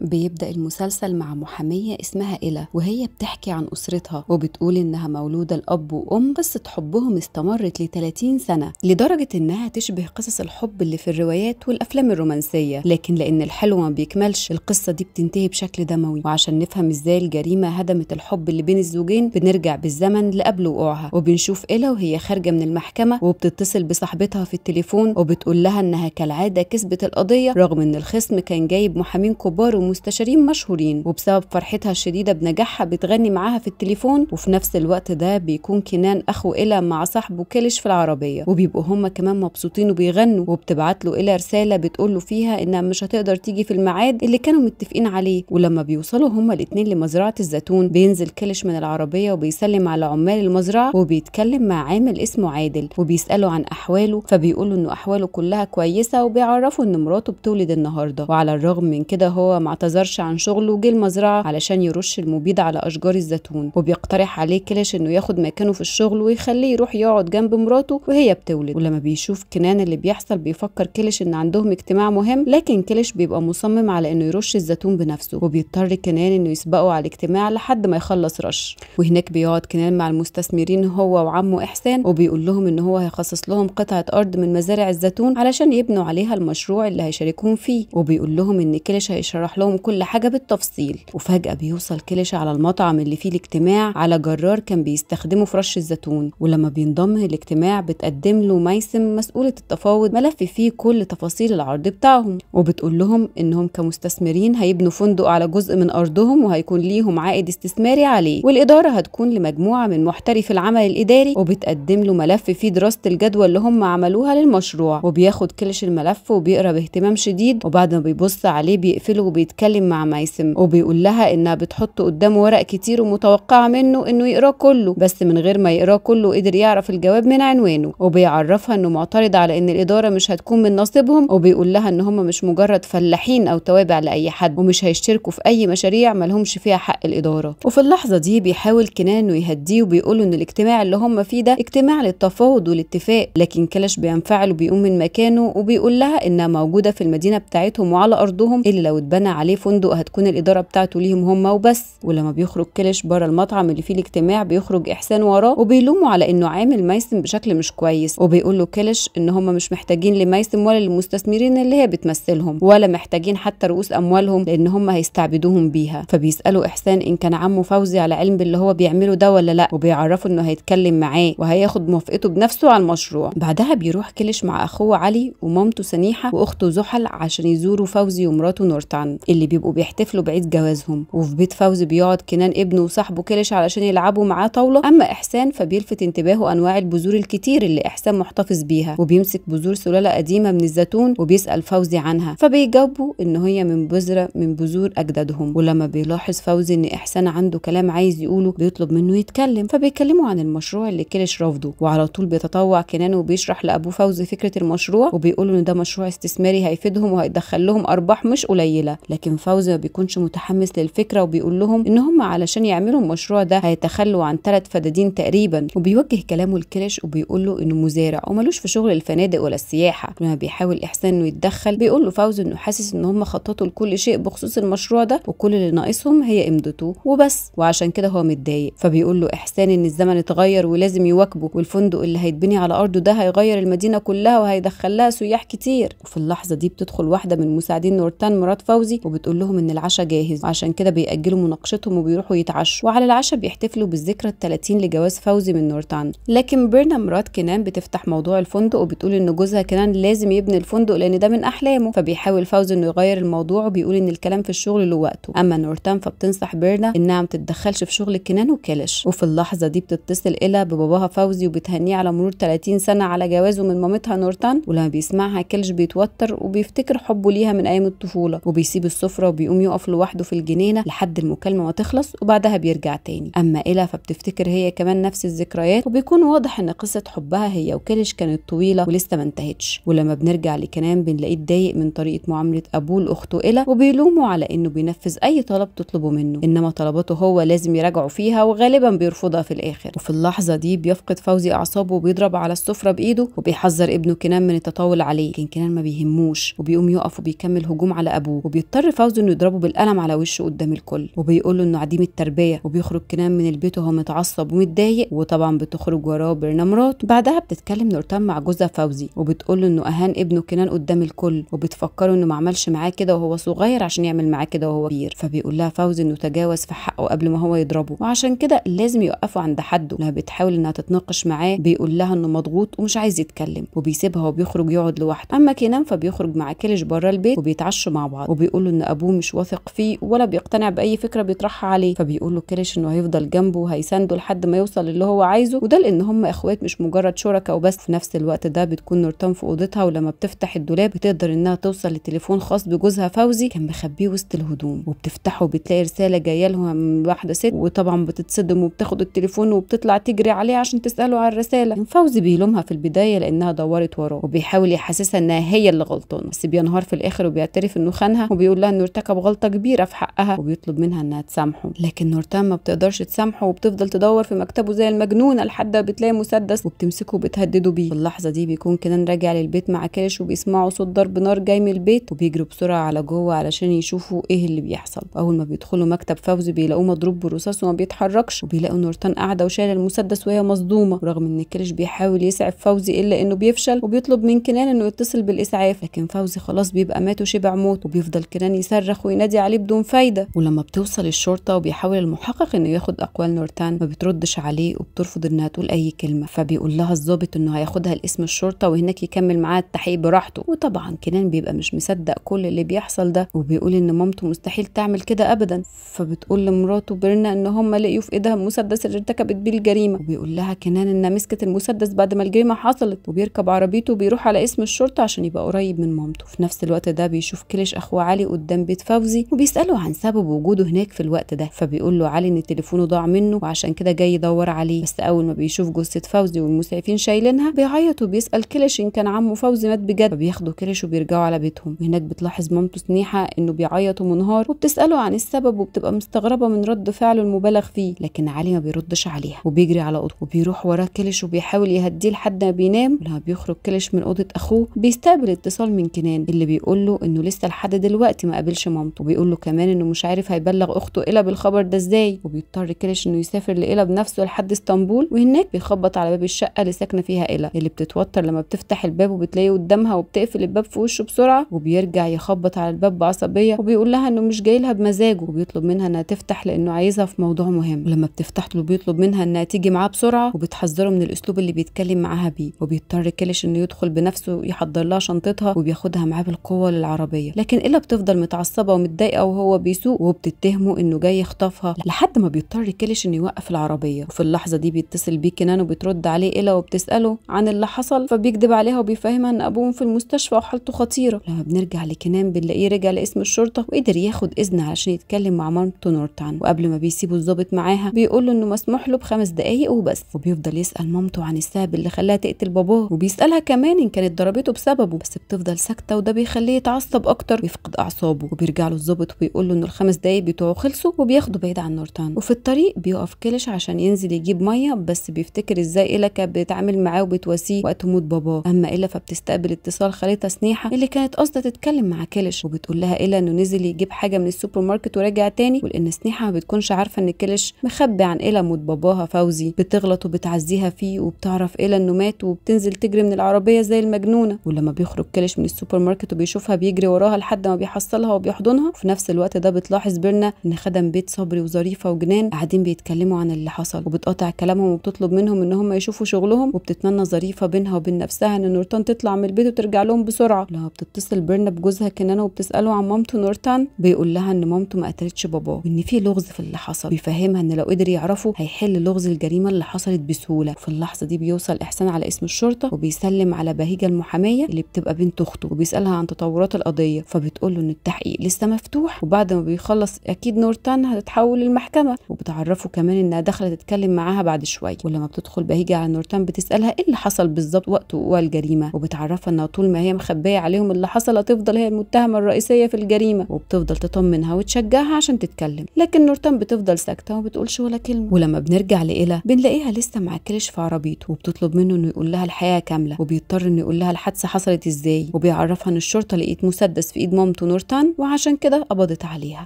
بيبدأ المسلسل مع محامية اسمها إلا وهي بتحكي عن أسرتها وبتقول إنها مولودة لأب وأم قصة حبهم استمرت ل 30 سنة لدرجة إنها تشبه قصص الحب اللي في الروايات والأفلام الرومانسية لكن لأن الحلو ما بيكملش القصة دي بتنتهي بشكل دموي وعشان نفهم إزاي الجريمة هدمت الحب اللي بين الزوجين بنرجع بالزمن لقبل وقوعها وبنشوف إلا وهي خارجة من المحكمة وبتتصل بصاحبتها في التليفون وبتقول لها إنها كالعادة كسبت القضية رغم إن الخصم كان جايب محامين كبار وم مستشارين مشهورين وبسبب فرحتها الشديدة بنجاحها بتغني معاها في التليفون وفي نفس الوقت ده بيكون كنان أخو إلا مع صاحبه كلش في العربية وبيبقوا هما كمان مبسوطين وبيغنوا وبتبعت له إلا رسالة بتقول له فيها إنها مش هتقدر تيجي في الميعاد اللي كانوا متفقين عليه ولما بيوصلوا هما الاتنين لمزرعة الزيتون بينزل كلش من العربية وبيسلم على عمال المزرعة وبيتكلم مع عامل اسمه عادل وبيسأله عن أحواله له إنه أحواله كلها كويسة وبيعرفه إن مراته بتولد النهاردة وعلى الرغم من كده هو مع اعتذرش عن شغله وجه المزرعه علشان يرش المبيد على اشجار الزيتون وبيقترح عليه كلاش انه ياخد مكانه في الشغل ويخليه يروح يقعد جنب مراته وهي بتولد ولما بيشوف كنان اللي بيحصل بيفكر كلاش ان عندهم اجتماع مهم لكن كلاش بيبقى مصمم على انه يرش الزيتون بنفسه وبيضطر كنان انه يسبقه على الاجتماع لحد ما يخلص رش وهناك بيقعد كنان مع المستثمرين هو وعمه احسان وبيقول لهم ان هو هيخصص لهم قطعه ارض من مزارع الزيتون علشان يبنوا عليها المشروع اللي هيشاركون فيه وبيقول لهم ان كلاش هيشرح لهم كل حاجه بالتفصيل وفجاه بيوصل كلش على المطعم اللي فيه الاجتماع على جرار كان بيستخدمه في رش الزيتون ولما بينضم الاجتماع بتقدم له ميسم مسؤوله التفاوض ملف فيه كل تفاصيل العرض بتاعهم وبتقول لهم انهم كمستثمرين هيبنوا فندق على جزء من ارضهم وهيكون ليهم عائد استثماري عليه والاداره هتكون لمجموعه من محترفي العمل الاداري وبتقدم له ملف فيه دراسه الجدوى اللي هم عملوها للمشروع وبياخد كلش الملف وبيقرا باهتمام شديد وبعد ما بيبص عليه بيقفله وبيت بيتكلم مع ميسم وبيقول لها انها بتحط قدامه ورق كتير ومتوقعه منه انه يقراه كله بس من غير ما يقراه كله قدر يعرف الجواب من عنوانه وبيعرفها انه معترض على ان الاداره مش هتكون من نصيبهم وبيقول لها ان هم مش مجرد فلاحين او توابع لاي حد ومش هيشتركوا في اي مشاريع مالهمش فيها حق الاداره وفي اللحظه دي بيحاول كنان انه يهديه وبيقول ان الاجتماع اللي هم فيه ده اجتماع للتفاوض والاتفاق لكن كلاش بينفعل وبيقوم من مكانه وبيقول لها انها موجوده في المدينه بتاعتهم وعلى ارضهم الا لو اتبنى عليه فندق هتكون الإدارة بتاعته ليهم هما وبس ولما بيخرج كلش بره المطعم اللي فيه الاجتماع بيخرج إحسان وراه وبيلومه على إنه عامل ميسم بشكل مش كويس وبيقول له كلش إن هما مش محتاجين لميسم ولا للمستثمرين اللي هي بتمثلهم ولا محتاجين حتى رؤوس أموالهم لأن هما هيستعبدوهم بيها فبيسألوا إحسان إن كان عمه فوزي على علم باللي هو بيعمله ده ولا لأ وبيعرفه إنه هيتكلم معاه وهياخد موافقته بنفسه على المشروع بعدها بيروح كلش مع أخوه علي ومامته سنيحة وأخته زحل عشان يزوروا فوزي ومراته نورتان اللي بيبقوا بيحتفلوا بعيد جوازهم وفي بيت فوزي بيقعد كنان ابنه وصاحبه كلش علشان يلعبوا معاه طاوله اما احسان فبيلفت انتباهه انواع البذور الكتير اللي احسان محتفظ بيها وبيمسك بذور سلاله قديمه من الزيتون وبيسال فوزي عنها فبيجاوبوا ان هي من بذره من بذور اجدادهم ولما بيلاحظ فوزي ان احسان عنده كلام عايز يقوله بيطلب منه يتكلم فبيكلمه عن المشروع اللي كلش رافضه وعلى طول بيتطوع كنان وبيشرح لابوه فوزي فكره المشروع وبيقولوا ان ده مشروع استثماري هيفيدهم وهيدخل لهم ارباح مش قليله لكن فوزي ما بيكونش متحمس للفكره وبيقول لهم ان هم علشان يعملوا المشروع ده هيتخلوا عن ثلاث فدادين تقريبا وبيوجه كلامه لكرش وبيقول له انه مزارع وملوش في شغل الفنادق ولا السياحه لما بيحاول احسان انه يتدخل بيقول له فوزي انه حاسس ان هم خططوا لكل شيء بخصوص المشروع ده وكل اللي ناقصهم هي امضته وبس وعشان كده هو متضايق فبيقول له احسان ان الزمن اتغير ولازم يواكبه والفندق اللي هيتبني على ارضه ده هيغير المدينه كلها وهيدخل لها سياح كتير وفي اللحظه دي بتدخل واحده من مساعدين نورتان مرات فوزي وبتقول لهم ان العشاء جاهز وعشان كده بيأجلوا مناقشتهم وبيروحوا يتعشوا وعلى العشاء بيحتفلوا بالذكرى ال30 لجواز فوزي من نورتان لكن بيرنا مرات كنان بتفتح موضوع الفندق وبتقول ان جوزها كنان لازم يبني الفندق لان ده من احلامه فبيحاول فوزي انه يغير الموضوع وبيقول ان الكلام في الشغل له وقته اما نورتان فبتنصح بيرنا انها ما تتدخلش في شغل كنان وكلش وفي اللحظه دي بتتصل إلا بباباها فوزي وبتهنيه على مرور 30 سنه على جوازه من مامتها نورتان ولما بيسمعها كلش بيتوتر وبيفتكر حبه ليها من ايام الطفوله وبيسيب السفرة وبيقوم يقف لوحده في الجنينة لحد المكالمة ما تخلص وبعدها بيرجع تاني أما إلا فبتفتكر هي كمان نفس الذكريات وبيكون واضح إن قصة حبها هي وكلش كانت طويلة ولسه ما انتهتش ولما بنرجع لكنان بنلاقيه اتضايق من طريقة معاملة أبوه لأخته إلا وبيلومه على إنه بينفذ أي طلب تطلبه منه إنما طلباته هو لازم يراجعوا فيها وغالبا بيرفضها في الآخر وفي اللحظة دي بيفقد فوزي أعصابه وبيضرب على السفرة بإيده وبيحذر ابنه كنان من التطاول عليه لكن كنان ما بيهموش وبيقوم يقف وبيكمل هجوم على أبوه وبيضطر بيصر فوزي انه يضربه بالقلم على وشه قدام الكل وبيقول له انه عديم التربيه وبيخرج كنان من البيت وهو متعصب ومتضايق وطبعا بتخرج وراه برنا مرات بعدها بتتكلم نورتان مع جوزها فوزي وبتقول له انه اهان ابنه كنان قدام الكل وبتفكره انه ما عملش معاه كده وهو صغير عشان يعمل معاه كده وهو كبير فبيقول لها فوزي انه تجاوز في حقه قبل ما هو يضربه وعشان كده لازم يوقفوا عند حده لما بتحاول انها تتناقش معاه بيقول لها انه مضغوط ومش عايز يتكلم وبيسيبها وبيخرج يقعد لوحده اما كنان فبيخرج مع كلش بره البيت وبيتعشوا مع بعض وبيقول له ان ابوه مش واثق فيه ولا بيقتنع باي فكره بيطرحها عليه فبيقول له كريش انه هيفضل جنبه وهيسانده لحد ما يوصل اللي هو عايزه وده لان هم اخوات مش مجرد شركاء وبس في نفس الوقت ده بتكون نورتان في اوضتها ولما بتفتح الدولاب بتقدر انها توصل لتليفون خاص بجوزها فوزي كان مخبيه وسط الهدوم وبتفتحه بتلاقي رساله جايه لها من واحده ست وطبعا بتتصدم وبتاخد التليفون وبتطلع تجري عليه عشان تساله على الرساله فوزي بيلومها في البدايه لانها دورت وراه وبيحاول يحسسها انها هي اللي غلطانه بس بينهار في الاخر وبيعترف انه خانها وبيقول لها انه ارتكب غلطه كبيره في حقها وبيطلب منها انها تسامحه لكن نورتان ما بتقدرش تسامحه وبتفضل تدور في مكتبه زي المجنونه لحد ما بتلاقي مسدس وبتمسكه وبتهدده بيه في اللحظه دي بيكون كنان راجع للبيت مع كاش وبيسمعوا صوت ضرب نار جاي من البيت وبيجروا بسرعه على جوه علشان يشوفوا ايه اللي بيحصل اول ما بيدخلوا مكتب فوزي بيلاقوه مضروب برصاص وما بيتحركش وبيلاقوا نورتان قاعده وشايله المسدس وهي مصدومه رغم ان كاش بيحاول يسعف فوزي الا انه بيفشل وبيطلب من كنان انه يتصل بالاسعاف لكن فوزي خلاص بيبقى مات وشبع موت وبيفضل كنان كان يصرخ وينادي عليه بدون فايده ولما بتوصل الشرطه وبيحاول المحقق انه ياخد اقوال نورتان ما بتردش عليه وبترفض انها تقول اي كلمه فبيقول لها الضابط انه هياخدها لاسم الشرطه وهناك يكمل معاها التحقيق براحته وطبعا كنان بيبقى مش مصدق كل اللي بيحصل ده وبيقول ان مامته مستحيل تعمل كده ابدا فبتقول لمراته بيرنا ان هم لقيوا في ايدها المسدس اللي ارتكبت بيه الجريمه وبيقول لها كنان انها مسكت المسدس بعد ما الجريمه حصلت وبيركب عربيته وبيروح على اسم الشرطه عشان يبقى قريب من مامته في نفس الوقت ده بيشوف كلش اخوه علي قدام بيت فوزي وبيساله عن سبب وجوده هناك في الوقت ده فبيقول له علي ان تليفونه ضاع منه وعشان كده جاي يدور عليه بس اول ما بيشوف جثه فوزي والمسعفين شايلينها بيعيط وبيسال كلش ان كان عمه فوزي مات بجد فبياخدوا كلش وبيرجعوا على بيتهم وهناك بتلاحظ مامته سنيحه انه بيعيط ومنهار وبتساله عن السبب وبتبقى مستغربه من رد فعله المبالغ فيه لكن علي ما بيردش عليها وبيجري على اوضته وبيروح وراه كلش وبيحاول يهديه لحد ما بينام ولما بيخرج كلش من اوضه اخوه بيستقبل اتصال من كنان اللي بيقول له انه لسه لحد دلوقتي ما قابلش مامته وبيقول له كمان انه مش عارف هيبلغ اخته ايلا بالخبر ده ازاي وبيضطر كلش انه يسافر لايلا بنفسه لحد اسطنبول وهناك بيخبط على باب الشقه اللي ساكنه فيها ايلا اللي بتتوتر لما بتفتح الباب وبتلاقيه قدامها وبتقفل الباب في وشه بسرعه وبيرجع يخبط على الباب بعصبيه وبيقول لها انه مش جاي لها بمزاجه وبيطلب منها انها تفتح لانه عايزها في موضوع مهم ولما بتفتح له بيطلب منها انها تيجي معاه بسرعه وبتحذره من الاسلوب اللي بيتكلم معاها بيه وبيضطر كلش انه يدخل بنفسه يحضر لها شنطتها وبياخدها معاه بالقوه للعربيه لكن الا بتفضل متعصبه ومتضايقه وهو بيسوق وبتتهمه انه جاي يخطفها لحد ما بيضطر كلش انه يوقف العربيه وفي اللحظه دي بيتصل بيه كنان وبترد عليه ايلا وبتساله عن اللي حصل فبيكذب عليها وبيفهمها ان ابوهم في المستشفى وحالته خطيره لما بنرجع لكنان بنلاقيه رجع لاسم الشرطه وقدر ياخد اذن علشان يتكلم مع مامته نورتان وقبل ما بيسيبه الظابط معاها بيقول له انه مسموح له بخمس دقايق وبس وبيفضل يسال مامته عن السبب اللي خلاها تقتل باباه وبيسالها كمان ان كانت ضربته بسببه بس بتفضل ساكته وده بيخليه يتعصب اكتر ويفقد اعصابه اعصابه وبيرجع له الظابط وبيقول له ان الخمس دقايق بتوعه خلصوا وبياخده بعيد عن نورتان وفي الطريق بيقف كلش عشان ينزل يجيب ميه بس بيفتكر ازاي إلا كانت بتتعامل معاه وبتواسيه وقت موت باباه اما إلا فبتستقبل اتصال خريطه سنيحه اللي كانت قاصده تتكلم مع كلش وبتقول لها إلا انه نزل يجيب حاجه من السوبر ماركت ورجع تاني ولان سنيحه ما بتكونش عارفه ان كلش مخبي عن إلا موت باباها فوزي بتغلط وبتعزيها فيه وبتعرف إلا انه مات وبتنزل تجري من العربيه زي المجنونه ولما بيخرج كلش من السوبر ماركت وبيشوفها بيجري وراها لحد ما بيحصل بيوصلها وبيحضنها وفي نفس الوقت ده بتلاحظ بيرنا ان خدم بيت صبري وظريفه وجنان قاعدين بيتكلموا عن اللي حصل وبتقاطع كلامهم وبتطلب منهم ان هم يشوفوا شغلهم وبتتمنى ظريفه بينها وبين نفسها ان نورتان تطلع من البيت وترجع لهم بسرعه لما بتتصل بيرنا بجوزها كنانه وبتساله عن مامته نورتان بيقول لها ان مامته ما قتلتش باباه وان في لغز في اللي حصل بيفهمها ان لو قدر يعرفه هيحل لغز الجريمه اللي حصلت بسهوله في اللحظه دي بيوصل احسان على اسم الشرطه وبيسلم على بهيجه المحاميه اللي بتبقى بنت اخته وبيسالها عن تطورات القضيه فبتقول له ان التحقيق لسه مفتوح وبعد ما بيخلص اكيد نورتان هتتحول للمحكمه وبتعرفه كمان انها داخله تتكلم معاها بعد شويه ولما بتدخل بهيجه على نورتان بتسالها ايه اللي حصل بالظبط وقت وقوع الجريمه وبتعرفها انها طول ما هي مخبيه عليهم اللي حصل هتفضل هي المتهمه الرئيسيه في الجريمه وبتفضل تطمنها وتشجعها عشان تتكلم لكن نورتان بتفضل ساكته وما بتقولش ولا كلمه ولما بنرجع لإيلا بنلاقيها لسه كلش في عربيته وبتطلب منه انه يقول لها الحياه كامله وبيضطر انه يقول لها الحادثه حصلت ازاي وبيعرفها ان الشرطه لقيت مسدس في ايد مامته نورتان طن وعشان كده قبضت عليها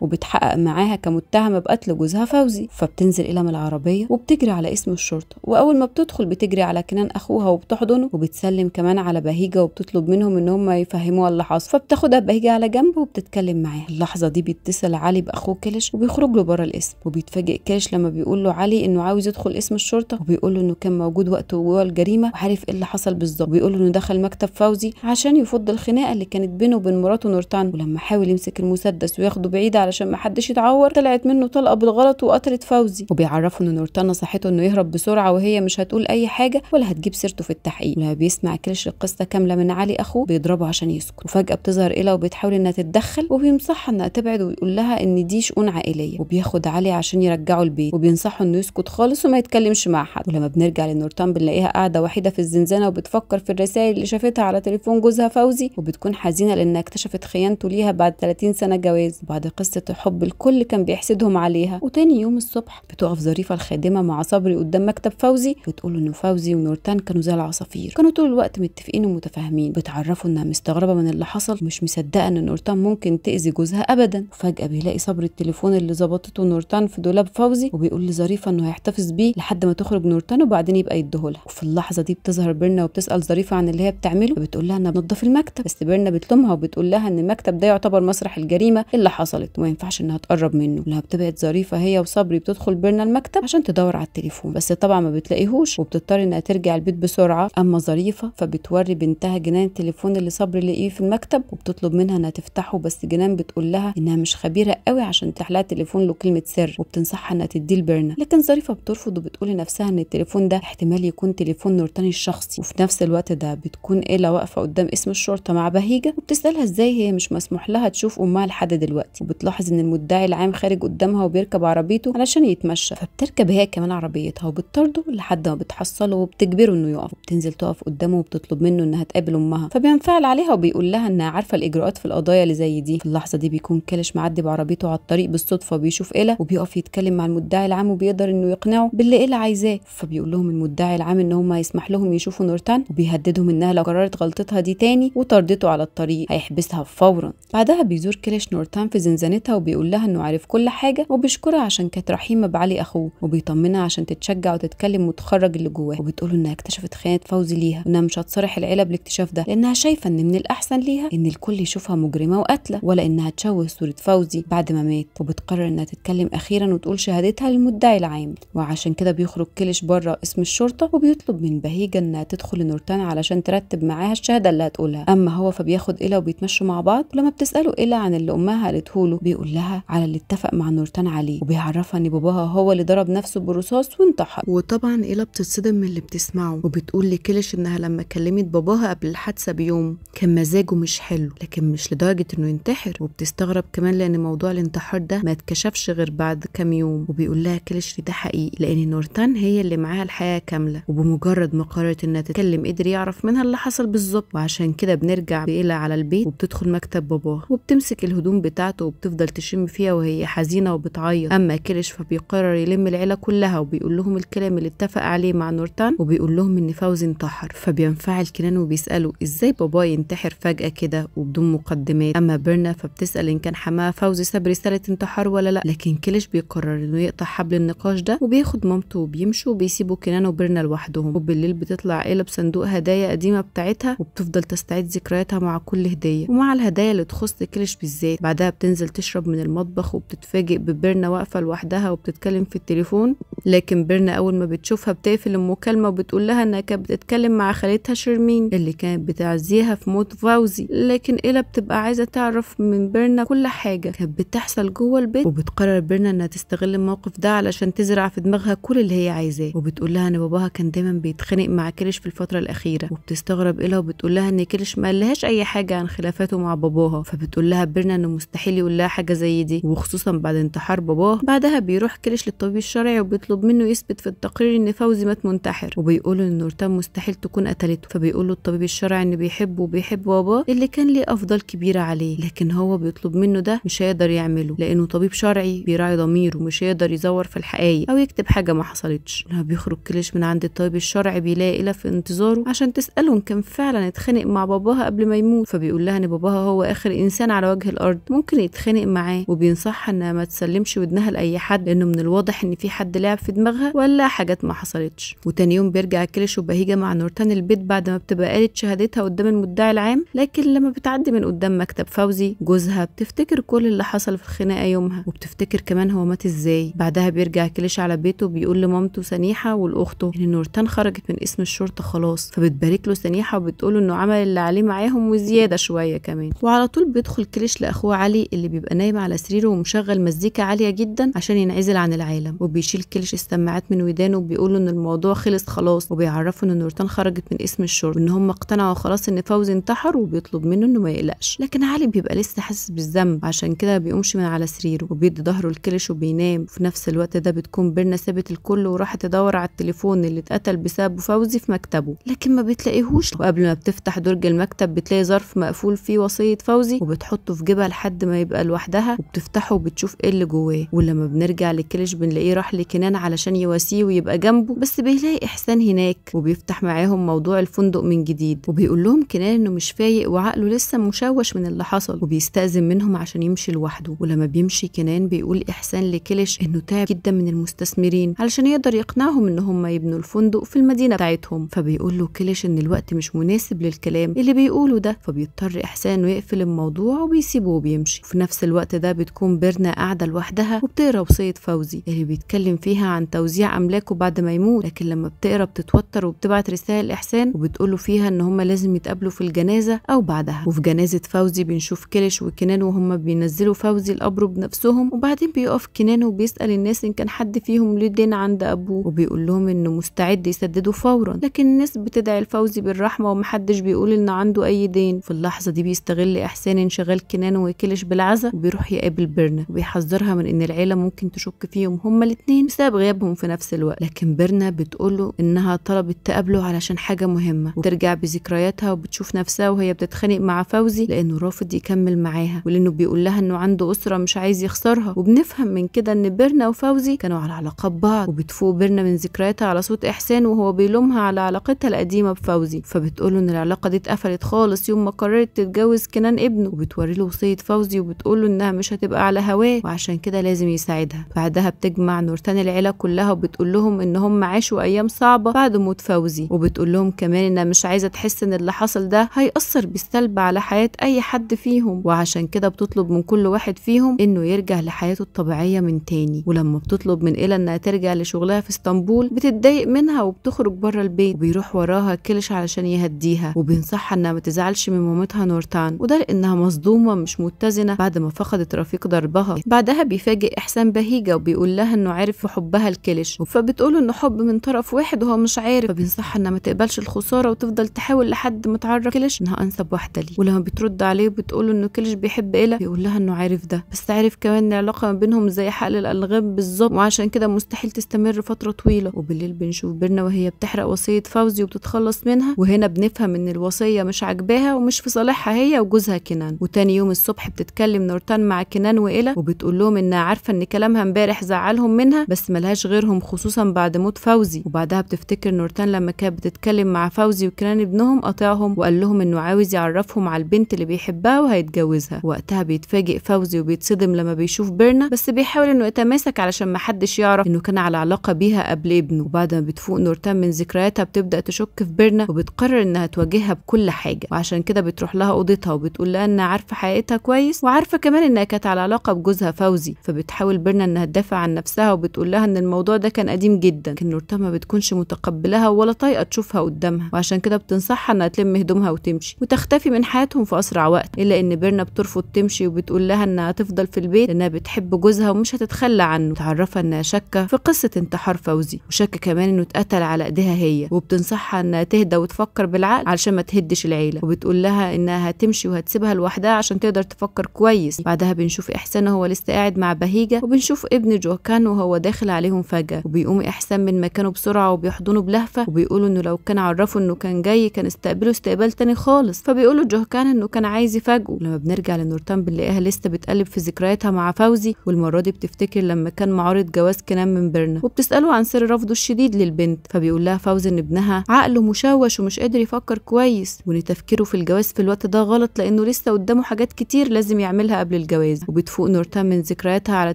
وبتحقق معاها كمتهمه بقتل جوزها فوزي فبتنزل الى من العربيه وبتجري على اسم الشرطه واول ما بتدخل بتجري على كنان اخوها وبتحضنه وبتسلم كمان على بهيجه وبتطلب منهم ان هم يفهموها اللي حصل فبتاخدها بهيجه على جنب وبتتكلم معاها اللحظه دي بيتصل علي باخوه كلش وبيخرج له بره الاسم وبيتفاجئ كلش لما بيقول له علي انه عاوز يدخل اسم الشرطه وبيقول له انه كان موجود وقت وجوه الجريمه وعارف ايه اللي حصل بالظبط وبيقول له انه دخل مكتب فوزي عشان يفض الخناقه اللي كانت بينه وبين مراته نورتان ولما بيحاول يمسك المسدس وياخده بعيد علشان ما حدش يتعور طلعت منه طلقه بالغلط وقتلت فوزي وبيعرفه ان نورتانا صحته انه يهرب بسرعه وهي مش هتقول اي حاجه ولا هتجيب سيرته في التحقيق لما بيسمع كلش القصه كامله من علي اخوه بيضربه عشان يسكت وفجاه بتظهر ايلا وبتحاول انها تتدخل وبينصحها انها تبعد ويقول لها ان دي شؤون عائليه وبياخد علي عشان يرجعه البيت وبينصحه انه يسكت خالص وما يتكلمش مع حد ولما بنرجع لنورتان بنلاقيها قاعده وحيده في الزنزانه وبتفكر في الرسائل اللي شافتها على تليفون جوزها فوزي وبتكون حزينه لانها اكتشفت خيانته ليها بعد بعد 30 سنة جواز بعد قصة حب الكل كان بيحسدهم عليها وتاني يوم الصبح بتقف ظريفة الخادمة مع صبري قدام مكتب فوزي بتقول إنه فوزي ونورتان كانوا زي العصافير كانوا طول الوقت متفقين ومتفاهمين بتعرفوا إنها مستغربة من اللي حصل ومش مصدقة إن نورتان ممكن تأذي جوزها أبدا وفجأة بيلاقي صبري التليفون اللي ظبطته نورتان في دولاب فوزي وبيقول لظريفة إنه هيحتفظ بيه لحد ما تخرج نورتان وبعدين يبقى يديهولها وفي اللحظة دي بتظهر بيرنا وبتسأل ظريفة عن اللي هي بتعمله وبتقول لها إنها بتنضف المكتب بس بيرنا بتلومها وبتقول لها إن المكتب ده يعتبر يعتبر مسرح الجريمه اللي حصلت وما ينفعش انها تقرب منه لها بتبقت ظريفه هي وصبري بتدخل بيرنا المكتب عشان تدور على التليفون بس طبعا ما بتلاقيهوش وبتضطر انها ترجع البيت بسرعه اما ظريفه فبتوري بنتها جنان التليفون اللي صبري لقيه في المكتب وبتطلب منها انها تفتحه بس جنان بتقول لها انها مش خبيره قوي عشان لها تليفون له كلمه سر وبتنصحها انها تديه لبيرنا لكن ظريفه بترفض وبتقول لنفسها ان التليفون ده احتمال يكون تليفون نورتاني الشخصي وفي نفس الوقت ده بتكون ايلا واقفه قدام اسم الشرطه مع بهيجه وبتسالها ازاي هي مش مسموح لها هتشوف أمها لحد دلوقتي وبتلاحظ إن المدعي العام خارج قدامها وبيركب عربيته علشان يتمشى فبتركب هي كمان عربيتها وبتطرده لحد ما بتحصله وبتجبره إنه يقف وبتنزل تقف قدامه وبتطلب منه إنها تقابل أمها فبينفعل عليها وبيقول لها إنها عارفة الإجراءات في القضايا اللي زي دي في اللحظة دي بيكون كلش معدي بعربيته على الطريق بالصدفة وبيشوف إيلا وبيقف يتكلم مع المدعي العام وبيقدر إنه يقنعه باللي إيلا عايزاه فبيقول لهم المدعي العام إن هم هيسمح لهم يشوفوا نورتان وبيهددهم إنها لو قررت غلطتها دي تاني وطردته على الطريق هيحبسها فورا بعدها بعدها بيزور كليش نورتان في زنزانتها وبيقول لها انه عارف كل حاجه وبيشكرها عشان كانت رحيمه بعلي اخوه وبيطمنها عشان تتشجع وتتكلم وتخرج اللي جواها وبتقوله انها اكتشفت خيانه فوزي ليها وانها مش هتصارح العيله بالاكتشاف ده لانها شايفه ان من الاحسن ليها ان الكل يشوفها مجرمه وقاتله ولا انها تشوه صوره فوزي بعد ما مات وبتقرر انها تتكلم اخيرا وتقول شهادتها للمدعي العام وعشان كده بيخرج كليش بره اسم الشرطه وبيطلب من بهيجه انها تدخل لنورتان علشان ترتب معاها الشهاده اللي هتقولها اما هو فبياخد إلى وبيتمشوا مع بعض ولما بتساله بيساله إيلا عن اللي امها قالته له بيقول لها على اللي اتفق مع نورتان عليه وبيعرفها ان باباها هو اللي ضرب نفسه بالرصاص وانتحر وطبعا ايلا بتتصدم من اللي بتسمعه وبتقول لكلش انها لما كلمت باباها قبل الحادثه بيوم كان مزاجه مش حلو لكن مش لدرجه انه ينتحر وبتستغرب كمان لان موضوع الانتحار ده ما اتكشفش غير بعد كام يوم وبيقول لها كلش ده حقيقي لان نورتان هي اللي معاها الحياه كامله وبمجرد ما قررت انها تتكلم قدر يعرف منها اللي حصل بالظبط وعشان كده بنرجع بإيلا على البيت وبتدخل مكتب باباها وبتمسك الهدوم بتاعته وبتفضل تشم فيها وهي حزينة وبتعيط أما كرش فبيقرر يلم العيلة كلها وبيقول لهم الكلام اللي اتفق عليه مع نورتان وبيقول لهم إن فوزي انتحر فبينفعل كنان وبيسأله إزاي بابا ينتحر فجأة كده وبدون مقدمات أما بيرنا فبتسأل إن كان حماها فوزي ساب رسالة انتحار ولا لأ لكن كلش بيقرر إنه يقطع حبل النقاش ده وبياخد مامته وبيمشوا وبيسيبوا كنان وبيرنا لوحدهم وبالليل بتطلع عيلة بصندوق هدايا قديمة بتاعتها وبتفضل تستعيد ذكرياتها مع كل هدية ومع الهدايا اللي تخص تستكرش بالذات بعدها بتنزل تشرب من المطبخ وبتتفاجئ ببرنا واقفة لوحدها وبتتكلم في التليفون لكن بيرنا أول ما بتشوفها بتقفل المكالمة وبتقول لها إنها كانت بتتكلم مع خالتها شيرمين اللي كانت بتعزيها في موت فوزي لكن إلا بتبقى عايزة تعرف من بيرنا كل حاجة كانت بتحصل جوه البيت وبتقرر بيرنا إنها تستغل الموقف ده علشان تزرع في دماغها كل اللي هي عايزاه وبتقول لها إن باباها كان دايما بيتخانق مع كرش في الفترة الأخيرة وبتستغرب إلها وبتقول لها إن كرش ما قالهاش أي حاجة عن خلافاته مع باباها فب بتقول لها بيرنا انه مستحيل يقول لها حاجه زي دي وخصوصا بعد انتحار باباه بعدها بيروح كليش للطبيب الشرعي وبيطلب منه يثبت في التقرير ان فوزي مات منتحر وبيقول ان نورتان مستحيل تكون قتلته فبيقول له الطبيب الشرعي ان بيحبه وبيحب باباه اللي كان ليه افضل كبيره عليه لكن هو بيطلب منه ده مش هيقدر يعمله لانه طبيب شرعي بيراعي ضميره مش هيقدر يزور في الحقائق او يكتب حاجه ما حصلتش لما بيخرج كليش من عند الطبيب الشرعي بيلاقي إلا في انتظاره عشان تساله ان كان فعلا اتخانق مع باباها قبل ما يموت فبيقول لها ان باباها هو اخر انسان إنسان على وجه الأرض ممكن يتخانق معاه وبينصحها إنها ما تسلمش ودنها لأي حد لأنه من الواضح إن في حد لعب في دماغها ولا حاجات ما حصلتش وتاني يوم بيرجع كلش وبهيجة مع نورتان البيت بعد ما بتبقى قالت شهادتها قدام المدعي العام لكن لما بتعدي من قدام مكتب فوزي جوزها بتفتكر كل اللي حصل في الخناقة يومها وبتفتكر كمان هو مات إزاي بعدها بيرجع كلش على بيته بيقول لمامته سنيحة ولأخته إن نورتان خرجت من اسم الشرطة خلاص فبتبارك له سنيحة وبتقوله إنه عمل اللي عليه معاهم وزيادة شوية كمان وعلى طول بيدخل كريش لاخوه علي اللي بيبقى نايم على سريره ومشغل مزيكا عاليه جدا عشان ينعزل عن العالم وبيشيل كريش السماعات من ودانه وبيقول ان الموضوع خلص خلاص وبيعرفه ان نورتان خرجت من اسم الشرطه وان هم اقتنعوا خلاص ان فوزي انتحر وبيطلب منه انه ما يقلقش لكن علي بيبقى لسه حاسس بالذنب عشان كده بيقومش من على سريره وبيدي ظهره لكريش وبينام وفي نفس الوقت ده بتكون بيرنا سابت الكل وراحت تدور على التليفون اللي اتقتل بسببه فوزي في مكتبه لكن ما بتلاقيهوش وقبل ما بتفتح درج المكتب بتلاقي ظرف مقفول فيه وصيه فوزي وب وبتحطه في جبل لحد ما يبقى لوحدها وبتفتحه وبتشوف ايه اللي جواه ولما بنرجع للكلش بنلاقيه راح لكنان علشان يواسيه ويبقى جنبه بس بيلاقي احسان هناك وبيفتح معاهم موضوع الفندق من جديد وبيقول لهم كنان انه مش فايق وعقله لسه مشوش من اللي حصل وبيستأذن منهم عشان يمشي لوحده ولما بيمشي كنان بيقول احسان لكلش انه تعب جدا من المستثمرين علشان يقدر يقنعهم ان هم يبنوا الفندق في المدينه بتاعتهم فبيقول له كلش ان الوقت مش مناسب للكلام اللي بيقوله ده فبيضطر احسان يقفل الموضوع الموضوع وبيسيبه وبيمشي وفي نفس الوقت ده بتكون بيرنا قاعدة لوحدها وبتقرا وصية فوزي اللي بيتكلم فيها عن توزيع أملاكه بعد ما يموت لكن لما بتقرا بتتوتر وبتبعت رسائل إحسان وبتقوله فيها إن هما لازم يتقابلوا في الجنازة أو بعدها وفي جنازة فوزي بنشوف كلش وكنان وهما بينزلوا فوزي القبر بنفسهم وبعدين بيقف كنان وبيسأل الناس إن كان حد فيهم له دين عند أبوه وبيقول لهم إنه مستعد يسدده فورا لكن الناس بتدعي لفوزي بالرحمة ومحدش بيقول إن عنده أي دين في اللحظة دي بيستغل إحسان شغال كنان ويكلش بالعزا وبيروح يقابل بيرنا وبيحذرها من ان العيله ممكن تشك فيهم هما الاثنين بسبب غيابهم في نفس الوقت لكن بيرنا بتقوله انها طلبت تقابله علشان حاجه مهمه وترجع بذكرياتها وبتشوف نفسها وهي بتتخانق مع فوزي لانه رافض يكمل معاها ولانه بيقول لها انه عنده اسره مش عايز يخسرها وبنفهم من كده ان بيرنا وفوزي كانوا على علاقات بعض وبتفوق بيرنا من ذكرياتها على صوت احسان وهو بيلومها على علاقتها القديمه بفوزي فبتقوله ان العلاقه دي اتقفلت خالص يوم ما قررت تتجوز كنان ابنه وبتوري له وصيه فوزي وبتقول له انها مش هتبقى على هواه وعشان كده لازم يساعدها بعدها بتجمع نورتان العيله كلها وبتقول لهم ان هم عاشوا ايام صعبه بعد موت فوزي وبتقول لهم كمان انها مش عايزه تحس ان اللي حصل ده هيأثر بالسلب على حياه اي حد فيهم وعشان كده بتطلب من كل واحد فيهم انه يرجع لحياته الطبيعيه من تاني ولما بتطلب من إيلا انها ترجع لشغلها في اسطنبول بتتضايق منها وبتخرج بره البيت وبيروح وراها كلش علشان يهديها وبينصحها انها ما تزعلش من مامتها نورتان وده لانها مصدومة مش متزنة بعد ما فقدت رفيق دربها بعدها بيفاجئ إحسان بهيجة وبيقول لها إنه عرف في حبها الكلش فبتقوله إنه حب من طرف واحد وهو مش عارف فبينصحها إنها ما تقبلش الخسارة وتفضل تحاول لحد ما تعرف كلش إنها أنسب واحدة ليه ولما بترد عليه وبتقوله إنه كلش بيحب إيلا بيقول لها إنه عارف ده بس عارف كمان إن العلاقة ما بينهم زي حقل الألغام بالظبط وعشان كده مستحيل تستمر فترة طويلة وبالليل بنشوف بيرنا وهي بتحرق وصية فوزي وبتتخلص منها وهنا بنفهم إن الوصية مش عاجباها ومش في صالحها هي وجوزها كنان وتاني يوم الصبح بتتكلم نورتان مع كنان وإلا وبتقول لهم إنها عارفة إن كلامها امبارح زعلهم منها بس ملهاش غيرهم خصوصا بعد موت فوزي وبعدها بتفتكر نورتان لما كانت بتتكلم مع فوزي وكنان ابنهم قاطعهم وقال لهم إنه عاوز يعرفهم على البنت اللي بيحبها وهيتجوزها وقتها بيتفاجئ فوزي وبيتصدم لما بيشوف بيرنا بس بيحاول إنه يتماسك علشان محدش يعرف إنه كان على علاقة بيها قبل ابنه وبعد ما بتفوق نورتان من ذكرياتها بتبدأ تشك في بيرنا وبتقرر إنها تواجهها بكل حاجة وعشان كده بتروح لها أوضتها وبتقول لها إن عارفه حقيقتها كويس وعارفه كمان انها كانت على علاقه بجوزها فوزي فبتحاول بيرنا انها تدافع عن نفسها وبتقول لها ان الموضوع ده كان قديم جدا لكن نورتها ما بتكونش متقبلها ولا طايقه تشوفها قدامها وعشان كده بتنصحها انها تلم هدومها وتمشي وتختفي من حياتهم في اسرع وقت الا ان بيرنا بترفض تمشي وبتقول لها انها تفضل في البيت لانها بتحب جوزها ومش هتتخلى عنه تعرفها انها شاكه في قصه انتحار فوزي وشاكه كمان انه اتقتل على ايديها هي وبتنصحها انها تهدى وتفكر بالعقل علشان ما تهدش العيله وبتقول لها انها هتمشي وهتسيبها لوحدها لوحدها عشان تقدر تفكر كويس بعدها بنشوف إحسان هو لسه قاعد مع بهيجة وبنشوف ابن جوكان وهو داخل عليهم فجأة وبيقوم إحسان من مكانه بسرعة وبيحضنه بلهفة وبيقولوا إنه لو كان عرفه إنه كان جاي كان استقبله استقبال تاني خالص فبيقولوا جوكان إنه كان عايز يفاجئه لما بنرجع لنورتان بنلاقيها لسه بتقلب في ذكرياتها مع فوزي والمرة دي بتفتكر لما كان معارض جواز كنان من بيرنا وبتسأله عن سر رفضه الشديد للبنت فبيقول لها فوزي إن ابنها عقله مشوش ومش قادر يفكر كويس وإن تفكيره في الجواز في الوقت ده غلط لأنه لسه قدامه حاجات كتير لازم يعملها قبل الجواز وبتفوق نورتها من ذكرياتها على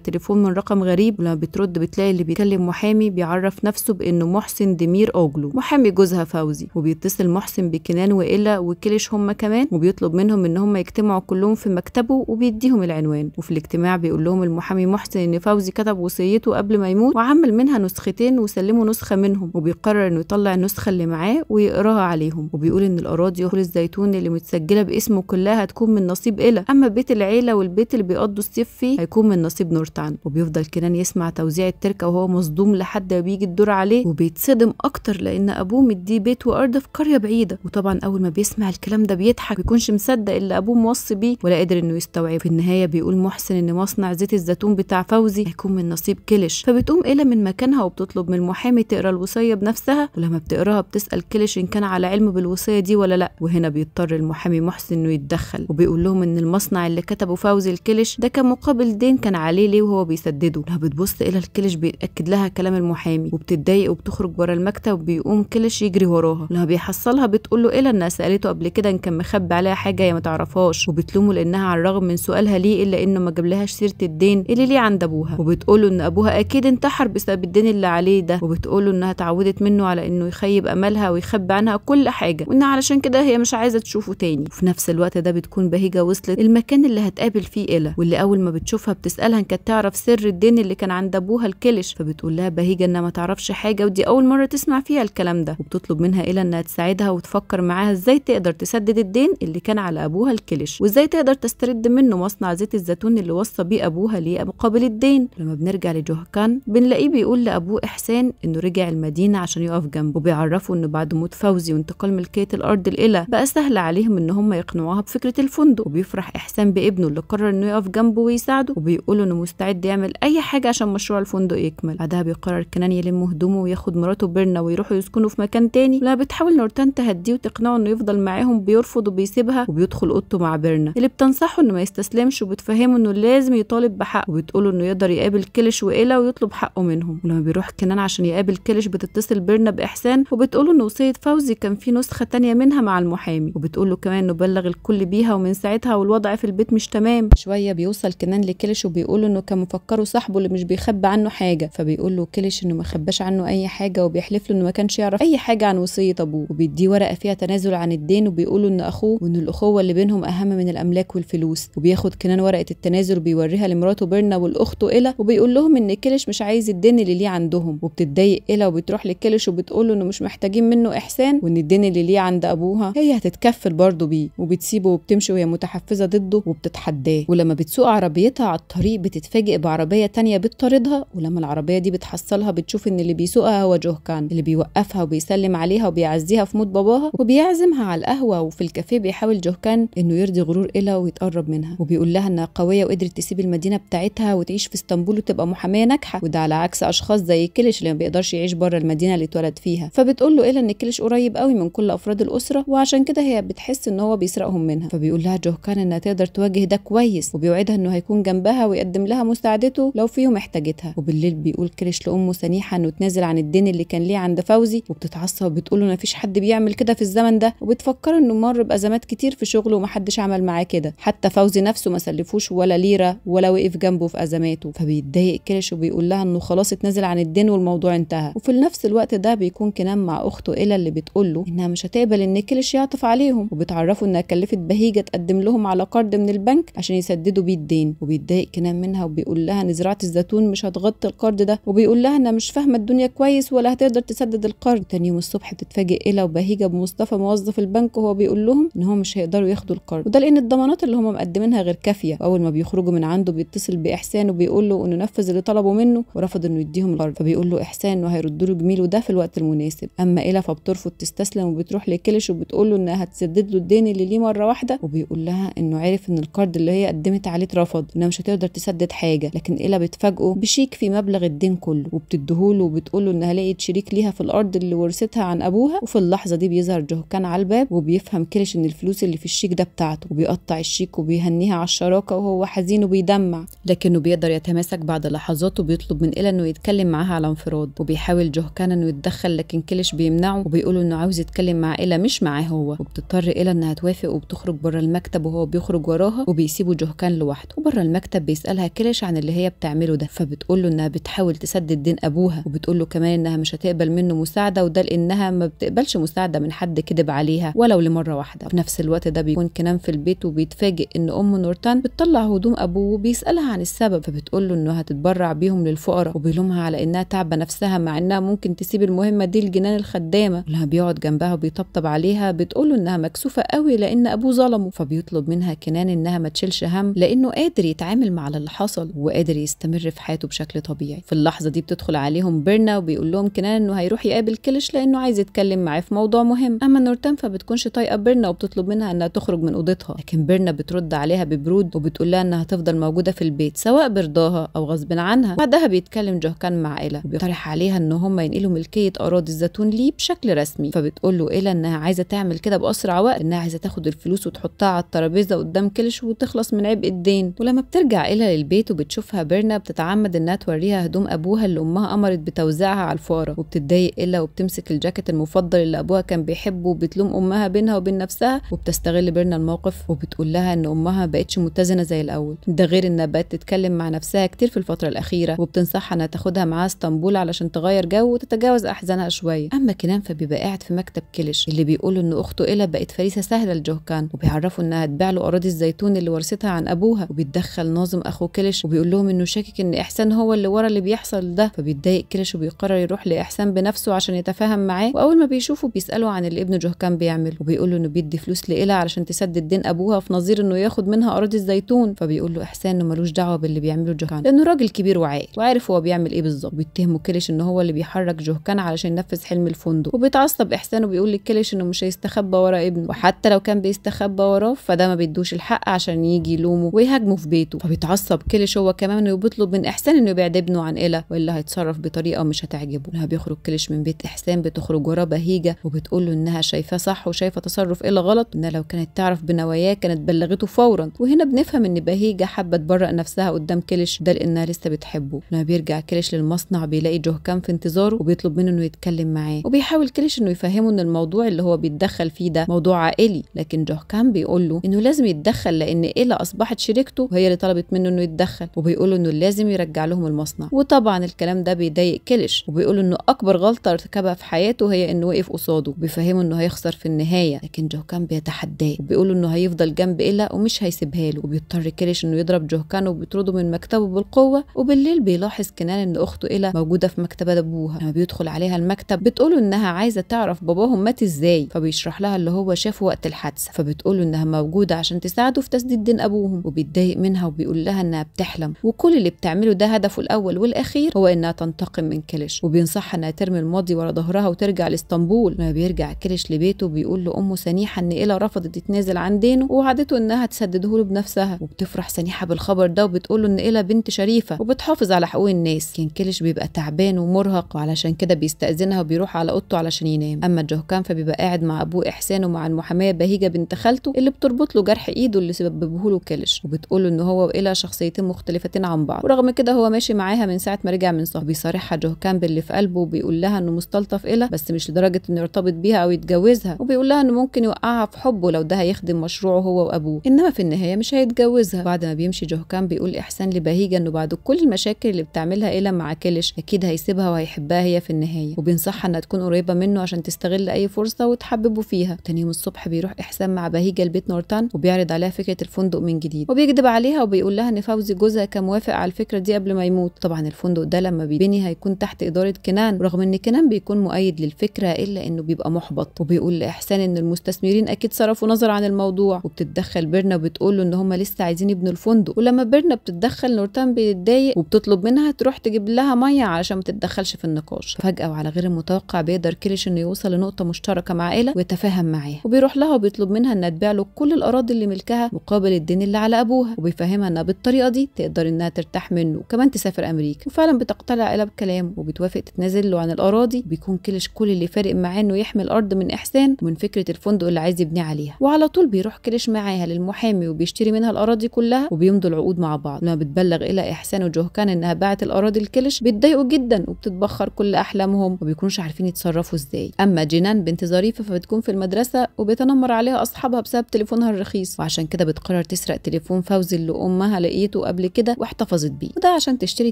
تليفون من رقم غريب ولما بترد بتلاقي اللي بيكلم محامي بيعرف نفسه بانه محسن دمير اوجلو محامي جوزها فوزي وبيتصل محسن بكنان وإلا وكلش هما كمان وبيطلب منهم ان هما يجتمعوا كلهم في مكتبه وبيديهم العنوان وفي الاجتماع بيقول لهم المحامي محسن ان فوزي كتب وصيته قبل ما يموت وعمل منها نسختين وسلموا نسخه منهم وبيقرر انه يطلع النسخه اللي معاه ويقراها عليهم وبيقول ان الاراضي وحول الزيتون اللي متسجله باسمه كلها هتكون من من نصيب إلا أما بيت العيلة والبيت اللي بيقضوا الصيف فيه هيكون من نصيب نورتان وبيفضل كنان يسمع توزيع التركة وهو مصدوم لحد ما بيجي الدور عليه وبيتصدم أكتر لأن أبوه مديه بيت وأرض في قرية بعيدة وطبعا أول ما بيسمع الكلام ده بيضحك بيكونش مصدق اللي أبوه موصي بيه ولا قادر إنه يستوعب في النهاية بيقول محسن إن مصنع زيت الزيتون بتاع فوزي هيكون من نصيب كلش فبتقوم إلا من مكانها وبتطلب من المحامي تقرا الوصية بنفسها ولما بتقراها بتسأل كلش إن كان على علم بالوصية دي ولا لأ وهنا بيضطر المحامي محسن إنه يتدخل وبيقول بيقول لهم ان المصنع اللي كتبه فوزي الكلش ده كان مقابل دين كان عليه ليه وهو بيسدده لها بتبص الى الكلش بيتاكد لها كلام المحامي وبتتضايق وبتخرج ورا المكتب وبيقوم كلش يجري وراها لها بيحصلها بتقول له إيه الا انها سالته قبل كده ان كان مخبي عليها حاجه هي ما تعرفهاش وبتلومه لانها على الرغم من سؤالها ليه الا انه ما جابلهاش سيره الدين اللي ليه عند ابوها وبتقوله ان ابوها اكيد انتحر بسبب الدين اللي عليه ده وبتقوله انها اتعودت منه على انه يخيب املها ويخبي عنها كل حاجه وان علشان كده هي مش عايزه تشوفه تاني وفي نفس الوقت ده بتكون بهجة وصلت المكان اللي هتقابل فيه إلا واللي أول ما بتشوفها بتسألها إن كانت تعرف سر الدين اللي كان عند أبوها الكلش فبتقول لها بهيجة إنها ما تعرفش حاجة ودي أول مرة تسمع فيها الكلام ده وبتطلب منها إلا إنها تساعدها وتفكر معاها إزاي تقدر تسدد الدين اللي كان على أبوها الكلش وإزاي تقدر تسترد منه مصنع زيت الزيتون اللي وصى بيه أبوها ليه مقابل الدين لما بنرجع لجوهكان بنلاقيه بيقول لأبوه إحسان إنه رجع المدينة عشان يقف جنبه وبيعرفه إنه بعد موت فوزي وانتقال ملكية الأرض لإلا بقى سهل عليهم إن هم يقنعوها بفكرة الفندق الفندق وبيفرح إحسان بابنه اللي قرر إنه يقف جنبه ويساعده وبيقول إنه مستعد يعمل أي حاجة عشان مشروع الفندق يكمل بعدها بيقرر كنان يلم هدومه وياخد مراته بيرنا ويروحوا يسكنوا في مكان تاني لا بتحاول نورتان تهديه وتقنعه إنه يفضل معاهم بيرفض وبيسيبها وبيدخل أوضته مع بيرنا اللي بتنصحه إنه ما يستسلمش وبتفهمه إنه لازم يطالب بحقه وبتقول إنه يقدر يقابل كلش وإيلا ويطلب حقه منهم ولما بيروح كنان عشان يقابل كلش بتتصل بيرنا بإحسان وبتقول إن وصية فوزي كان في نسخة تانية منها مع المحامي له كمان إنه بلغ الكل بيها ومن من ساعتها والوضع في البيت مش تمام شويه بيوصل كنان لكلش وبيقول انه كان مفكره صاحبه اللي مش بيخبي عنه حاجه فبيقول له كلش انه ما خباش عنه اي حاجه وبيحلف له انه ما كانش يعرف اي حاجه عن وصيه ابوه وبيديه ورقه فيها تنازل عن الدين وبيقول ان اخوه وان الاخوه اللي بينهم اهم من الاملاك والفلوس وبياخد كنان ورقه التنازل وبيوريها لمراته بيرنا والاخت إلا وبيقول لهم ان كلش مش عايز الدين اللي ليه عندهم وبتتضايق إلا وبتروح لكلش وبتقول له انه مش محتاجين منه احسان وان الدين اللي ليه عند ابوها هي هتتكفل برضه بيه وبتسيبه وبتمشي وهي متحفزة ضده وبتتحداه ولما بتسوق عربيتها على الطريق بتتفاجئ بعربية تانية بتطاردها ولما العربية دي بتحصلها بتشوف إن اللي بيسوقها هو جوهكان اللي بيوقفها وبيسلم عليها وبيعزيها في موت باباها وبيعزمها على القهوة وفي الكافيه بيحاول جوهكان إنه يرضي غرور إلا ويتقرب منها وبيقول لها إنها قوية وقدرت تسيب المدينة بتاعتها وتعيش في اسطنبول وتبقى محامية ناجحة وده على عكس أشخاص زي كلش اللي ما بيقدرش يعيش بره المدينة اللي اتولد فيها فبتقول له إلا إن كلش قريب قوي من كل أفراد الأسرة وعشان كده هي بتحس إن هو بيسرقهم منها فبيقول لها علاجه كان انها تقدر تواجه ده كويس وبيوعدها انه هيكون جنبها ويقدم لها مساعدته لو فيهم احتاجتها وبالليل بيقول كرش لامه سنيحه انه تنازل عن الدين اللي كان ليه عند فوزي وبتتعصب وبتقول له مفيش حد بيعمل كده في الزمن ده وبتفكره انه مر بازمات كتير في شغله ومحدش عمل معاه كده حتى فوزي نفسه ما سلفوش ولا ليره ولا وقف جنبه في ازماته فبيتضايق كرش وبيقول لها انه خلاص اتنازل عن الدين والموضوع انتهى وفي نفس الوقت ده بيكون كنان مع اخته ايلا اللي بتقول له انها مش هتقبل ان كريش يعطف عليهم وبتعرفه انها كلفت بهيجه بيقدم لهم على قرض من البنك عشان يسددوا بيه الدين وبيتضايق كنان منها وبيقول لها ان زراعه الزيتون مش هتغطي القرض ده وبيقول لها انها مش فاهمه الدنيا كويس ولا هتقدر تسدد القرض تاني يوم الصبح بتتفاجئ ايلا وبهيجه بمصطفى موظف البنك وهو بيقول لهم ان هم مش هيقدروا ياخدوا القرض وده لان الضمانات اللي هم مقدمينها غير كافيه واول ما بيخرجوا من عنده بيتصل باحسان وبيقول له انه نفذ اللي طلبوا منه ورفض انه يديهم القرض فبيقول له احسان انه هيرد له جميل ده في الوقت المناسب اما ايلا فبترفض تستسلم وبتروح لكلش وبتقول له انها هتسدد له الدين اللي ليه مره واحده وبيقول بيقول لها انه عرف ان القرض اللي هي قدمت عليه اترفض انها مش هتقدر تسدد حاجه لكن ايلا بتفاجئه بشيك في مبلغ الدين كله وبتديهوله وبتقول له انها لقيت شريك ليها في الارض اللي ورثتها عن ابوها وفي اللحظه دي بيظهر جهكان على الباب وبيفهم كلش ان الفلوس اللي في الشيك ده بتاعته وبيقطع الشيك وبيهنيها على الشراكه وهو حزين وبيدمع لكنه بيقدر يتماسك بعد لحظات وبيطلب من ايلا انه يتكلم معاها على انفراد وبيحاول جهكان انه يتدخل لكن كلش بيمنعه وبيقول انه عاوز يتكلم مع ايلا مش معاه هو وبتضطر ايلا انها توافق وبتخرج بره المكتب المكتب وهو بيخرج وراها وبيسيبه جهكان لوحده وبره المكتب بيسالها كلش عن اللي هي بتعمله ده فبتقول له انها بتحاول تسدد دين ابوها وبتقول له كمان انها مش هتقبل منه مساعده وده لانها ما بتقبلش مساعده من حد كذب عليها ولو لمره واحده في نفس الوقت ده بيكون كنان في البيت وبيتفاجئ ان ام نورتان بتطلع هدوم ابوه وبيسالها عن السبب فبتقول له انها هتتبرع بيهم للفقراء وبيلومها على انها تعبه نفسها مع انها ممكن تسيب المهمه دي لجنان الخدامه لها بيقعد جنبها وبيطبطب عليها بتقول له انها مكسوفه قوي لان ابوه ظلمه بيطلب منها كنان انها ما تشيلش هم لانه قادر يتعامل مع اللي حصل وقادر يستمر في حياته بشكل طبيعي في اللحظه دي بتدخل عليهم بيرنا وبيقول لهم كنان انه هيروح يقابل كلش لانه عايز يتكلم معاه في موضوع مهم اما نورتان فبتكونش طايقه بيرنا وبتطلب منها انها تخرج من اوضتها لكن بيرنا بترد عليها ببرود وبتقول لها انها هتفضل موجوده في البيت سواء برضاها او غصب عنها بعدها بيتكلم جوهكان مع ايلا وبيقترح عليها ان هم ينقلوا ملكيه اراضي الزيتون ليه بشكل رسمي فبتقول له ايلا انها عايزه تعمل كده باسرع وقت انها عايزه تاخد الفلوس وتحطها على الترابيزه قدام كلش وتخلص من عبء الدين ولما بترجع إلى للبيت وبتشوفها بيرنا بتتعمد إنها توريها هدوم أبوها اللي أمها أمرت بتوزيعها على الفقراء وبتتضايق إلا وبتمسك الجاكيت المفضل اللي أبوها كان بيحبه وبتلوم أمها بينها وبين نفسها وبتستغل بيرنا الموقف وبتقول لها إن أمها بقتش متزنة زي الأول ده غير إنها بقت تتكلم مع نفسها كتير في الفترة الأخيرة وبتنصحها إنها تاخدها معاها اسطنبول علشان تغير جو وتتجاوز أحزانها شوية أما كنان فبيبقى قاعد في مكتب كلش اللي بيقول إن أخته إلا بقت فريسة سهلة لجوكان وبيعرفوا بيعرفوا انها تباع له اراضي الزيتون اللي ورثتها عن ابوها وبيتدخل ناظم اخو كلش وبيقول لهم انه شاكك ان احسان هو اللي ورا اللي بيحصل ده فبيتضايق كلش وبيقرر يروح لاحسان بنفسه عشان يتفاهم معاه واول ما بيشوفه بيساله عن اللي ابنه جوهكان بيعمل وبيقول له انه بيدي فلوس لإله علشان تسدد دين ابوها في نظير انه ياخد منها اراضي الزيتون فبيقول له احسان انه ملوش دعوه باللي بيعمله جوهكان لانه راجل كبير وعاقل وعارف هو بيعمل ايه بالظبط وبيتهمه كلش ان هو اللي بيحرك جوهكان علشان ينفذ حلم الفندق وبيتعصب احسان وبيقول لكلش انه مش هيستخبى ورا ابنه وحتى لو كان بيستخبى وراه الاطراف فده ما بيدوش الحق عشان يجي يلومه ويهاجمه في بيته فبيتعصب كلش هو كمان وبيطلب من احسان انه يبعد ابنه عن إلا والا هيتصرف بطريقه مش هتعجبه لما بيخرج كلش من بيت احسان بتخرج وراه بهيجه وبتقول له انها شايفاه صح وشايفه تصرف إلا غلط انها لو كانت تعرف بنواياه كانت بلغته فورا وهنا بنفهم ان بهيجه حابه تبرئ نفسها قدام كلش ده لانها لسه بتحبه لما بيرجع كلش للمصنع بيلاقي كان في انتظاره وبيطلب منه انه يتكلم معاه وبيحاول كلش انه يفهمه ان الموضوع اللي هو بيتدخل فيه ده موضوع عائلي لكن جوهكام بيقول بيقول له انه لازم يتدخل لان ايلا اصبحت شريكته وهي اللي طلبت منه انه يتدخل وبيقول انه لازم يرجع لهم المصنع وطبعا الكلام ده بيضايق كلش وبيقول انه اكبر غلطه ارتكبها في حياته هي انه وقف قصاده وبيفهمه انه هيخسر في النهايه لكن جوكان بيتحداه وبيقول انه هيفضل جنب ايلا ومش هيسيبها له وبيضطر كلش انه يضرب جوكان وبيطرده من مكتبه بالقوه وبالليل بيلاحظ كنان ان اخته ايلا موجوده في مكتبه ابوها لما بيدخل عليها المكتب بتقوله انها عايزه تعرف باباهم مات ازاي فبيشرح لها اللي هو شافه وقت الحادثه فبتقوله انها موجودة عشان تساعده في تسديد دين أبوهم وبيتضايق منها وبيقول لها إنها بتحلم وكل اللي بتعمله ده هدفه الأول والأخير هو إنها تنتقم من كلش وبينصحها إنها ترمي الماضي ورا ظهرها وترجع لإسطنبول ما بيرجع كلش لبيته بيقول لأمه سنيحة إن إيلا رفضت تتنازل عن دينه ووعدته إنها تسدده له بنفسها وبتفرح سنيحة بالخبر ده وبتقول له إن إيلا بنت شريفة وبتحافظ على حقوق الناس كان كلش بيبقى تعبان ومرهق وعلشان كده بيستأذنها وبيروح على أوضته علشان ينام أما جوكان فبيبقى قاعد مع أبوه إحسان ومع المحامية بهيجة بنت خالته اللي بتربط له جرح ايده اللي سببه له كلش وبتقول له ان هو والى شخصيتين مختلفتين عن بعض ورغم كده هو ماشي معاها من ساعه ما رجع من صح بيصارحها جو كامبل اللي في قلبه وبيقول لها انه مستلطف إلا بس مش لدرجه انه يرتبط بيها او يتجوزها وبيقول لها انه ممكن يوقعها في حبه لو ده هيخدم مشروعه هو وابوه انما في النهايه مش هيتجوزها بعد ما بيمشي جو كان بيقول احسان لبهيجه انه بعد كل المشاكل اللي بتعملها إلى مع كلش اكيد هيسيبها وهيحبها هي في النهايه وبينصحها انها تكون قريبه منه عشان تستغل اي فرصه وتحببه فيها تاني يوم الصبح بيروح احسان مع بهيجه البيت نورتان وبيعرض عليها فكره الفندق من جديد وبيكذب عليها وبيقول لها ان فوزي جوزها كان موافق على الفكره دي قبل ما يموت طبعا الفندق ده لما بيبني هيكون تحت اداره كنان رغم ان كنان بيكون مؤيد للفكره الا انه بيبقى محبط وبيقول لاحسان ان المستثمرين اكيد صرفوا نظر عن الموضوع وبتتدخل بيرنا وبتقول له ان هم لسه عايزين يبنوا الفندق ولما بيرنا بتتدخل نورتان بيتضايق وبتطلب منها تروح تجيب لها ميه علشان ما تتدخلش في النقاش فجاه وعلى غير المتوقع بيقدر كيليش انه يوصل لنقطه مشتركه مع ايلا ويتفاهم معاها وبيروح لها وبيطلب منها انها تبيع له كل الأراضي اللي ملكها مقابل الدين اللي على أبوها وبيفهمها إنها بالطريقة دي تقدر إنها ترتاح منه وكمان تسافر أمريكا وفعلا بتقتنع الا بكلام وبتوافق تتنازل له عن الأراضي بيكون كلش كل اللي فارق معاه إنه يحمي الأرض من إحسان ومن فكرة الفندق اللي عايز يبنيه عليها وعلى طول بيروح كلش معاها للمحامي وبيشتري منها الأراضي كلها وبيمضوا العقود مع بعض لما بتبلغ إلى إحسان وجهكان إنها باعت الأراضي لكلش بيتضايقوا جدا وبتتبخر كل أحلامهم وبيكونش عارفين يتصرفوا إزاي أما جنان بنت ظريفة فبتكون في المدرسة وبيتنمر عليها أصحابها بسبب تليفون تليفونها الرخيص وعشان كده بتقرر تسرق تليفون فوزي اللي امها لقيته قبل كده واحتفظت بيه وده عشان تشتري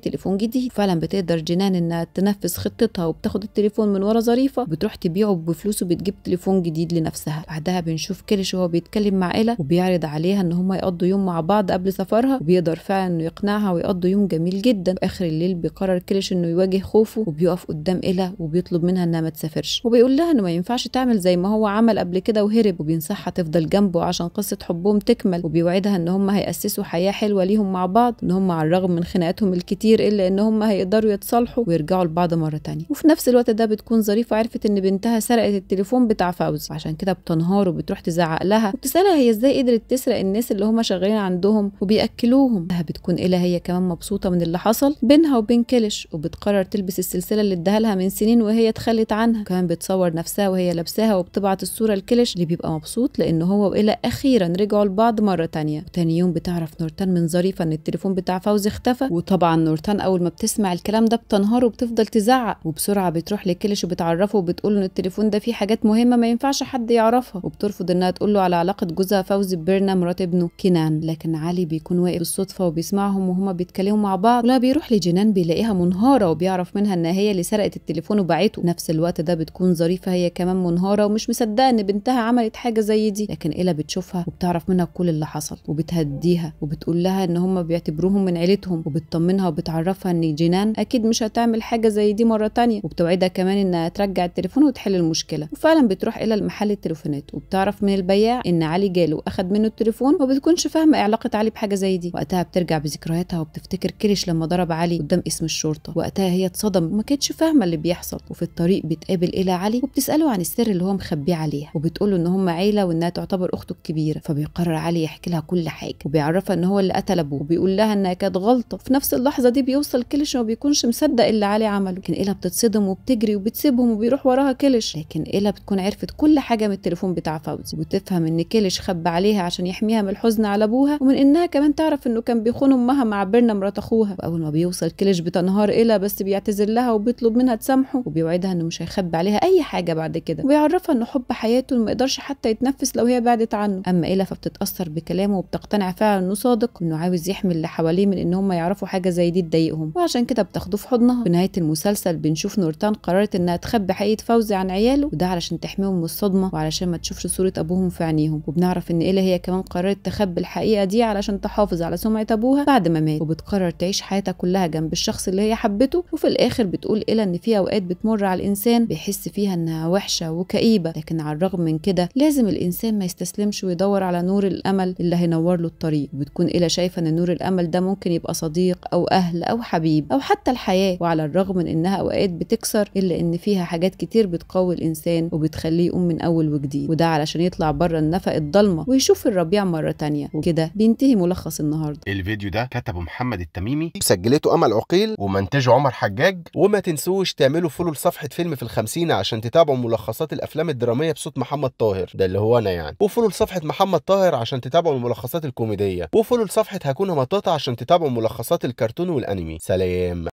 تليفون جديد فعلا بتقدر جنان انها تنفذ خطتها وبتاخد التليفون من ورا ظريفه بتروح تبيعه بفلوسه بتجيب تليفون جديد لنفسها بعدها بنشوف كرش وهو بيتكلم مع ايلا وبيعرض عليها ان هما يقضوا يوم مع بعض قبل سفرها وبيقدر فعلا انه يقنعها ويقضوا يوم جميل جدا واخر الليل بيقرر كرش انه يواجه خوفه وبيقف قدام ايلا وبيطلب منها انها ما تسافرش وبيقول لها انه ما ينفعش تعمل زي ما هو عمل قبل كده وهرب وبينصحها تفضل جنبه يتزوجوا عشان قصة حبهم تكمل وبيوعدها ان هم هيأسسوا حياة حلوة ليهم مع بعض ان هم على الرغم من خناقاتهم الكتير الا ان هم هيقدروا يتصالحوا ويرجعوا لبعض مرة تانية وفي نفس الوقت ده بتكون ظريفة عرفت ان بنتها سرقت التليفون بتاع فوزي عشان كده بتنهار وبتروح تزعق لها وبتسألها هي ازاي قدرت تسرق الناس اللي هم شغالين عندهم وبيأكلوهم بتكون إلا هي كمان مبسوطة من اللي حصل بينها وبين كلش وبتقرر تلبس السلسلة اللي اداها لها من سنين وهي اتخلت عنها كمان بتصور نفسها وهي لابساها وبتبعت الصورة لكلش اللي بيبقى مبسوط لأن هو وإلا الليلة أخيرا رجعوا لبعض مرة تانية وتاني يوم بتعرف نورتان من ظريفة إن التليفون بتاع فوزي اختفى وطبعا نورتان أول ما بتسمع الكلام ده بتنهار وبتفضل تزعق وبسرعة بتروح لكلش وبتعرفه وبتقول إن التليفون ده فيه حاجات مهمة ما ينفعش حد يعرفها وبترفض إنها تقول له على علاقة جوزها فوزي ببرنا مرات ابنه كنان لكن علي بيكون واقف بالصدفة وبيسمعهم وهما بيتكلموا مع بعض ولا بيروح لجنان بيلاقيها منهارة وبيعرف منها إن هي اللي سرقت التليفون وباعته نفس الوقت ده بتكون ظريفة هي كمان منهارة ومش مصدقة إن بنتها عملت حاجة زي دي لكن إلى بتشوفها وبتعرف منها كل اللي حصل وبتهديها وبتقول لها ان هم بيعتبروهم من عيلتهم وبتطمنها وبتعرفها ان جنان اكيد مش هتعمل حاجه زي دي مره تانية وبتوعدها كمان انها ترجع التليفون وتحل المشكله وفعلا بتروح الى المحل التليفونات وبتعرف من البياع ان علي جاله واخد منه التليفون وما بتكونش فاهمه إيه علاقه علي بحاجه زي دي وقتها بترجع بذكرياتها وبتفتكر كرش لما ضرب علي قدام اسم الشرطه وقتها هي اتصدم وما كانتش فاهمه اللي بيحصل وفي الطريق بتقابل الى علي وبتساله عن السر اللي هو مخبيه عليها وبتقول ان هم عيله وانها تعتبر اخت اخته الكبيره فبيقرر علي يحكي لها كل حاجه وبيعرفها ان هو اللي قتل ابوه وبيقول لها انها كانت غلطه في نفس اللحظه دي بيوصل كلش وما بيكونش مصدق اللي علي عمله لكن ايلا بتتصدم وبتجري وبتسيبهم وبيروح وراها كلش لكن ايلا بتكون عرفت كل حاجه من التليفون بتاع فوزي وتفهم ان كلش خبى عليها عشان يحميها من الحزن على ابوها ومن انها كمان تعرف انه كان بيخون امها مع برنا مرات اخوها واول ما بيوصل كلش بتنهار ايلا بس بيعتذر لها وبيطلب منها تسامحه وبيوعدها انه مش هيخبي عليها اي حاجه بعد كده وبيعرفها ان حب حياته ما يقدرش حتى يتنفس لو هي بعدت عنه اما إيلا فبتتاثر بكلامه وبتقتنع فعلا انه صادق انه عاوز يحمي اللي حواليه من ان هم يعرفوا حاجه زي دي تضايقهم وعشان كده بتاخده في حضنها في نهايه المسلسل بنشوف نورتان قررت انها تخبي حقيقه فوزي عن عياله وده علشان تحميهم من الصدمه وعلشان ما تشوفش صوره ابوهم في عينيهم وبنعرف ان ايلا هي كمان قررت تخبي الحقيقه دي علشان تحافظ على سمعه ابوها بعد ما مات وبتقرر تعيش حياتها كلها جنب الشخص اللي هي حبته وفي الاخر بتقول ايلا ان في اوقات بتمر على الانسان بيحس فيها انها وحشه وكئيبه لكن على الرغم من كده لازم الانسان ما يستسلم يمشي ويدور على نور الامل اللي هينور له الطريق وبتكون إلى شايفه ان نور الامل ده ممكن يبقى صديق او اهل او حبيب او حتى الحياه وعلى الرغم من انها اوقات بتكسر الا ان فيها حاجات كتير بتقوي الانسان وبتخليه يقوم من اول وجديد وده علشان يطلع بره النفق الضلمه ويشوف الربيع مره تانية وكده بينتهي ملخص النهارده الفيديو ده كتبه محمد التميمي سجلته امل عقيل ومنتج عمر حجاج وما تنسوش تعملوا فولو لصفحه فيلم في الخمسين عشان تتابعوا ملخصات الافلام الدراميه بصوت محمد طاهر ده اللي هو انا يعني وفولو صفحه محمد طاهر عشان تتابعوا الملخصات الكوميديه وفولو لصفحه هكون مطاطة عشان تتابعوا ملخصات الكرتون والانمي سلام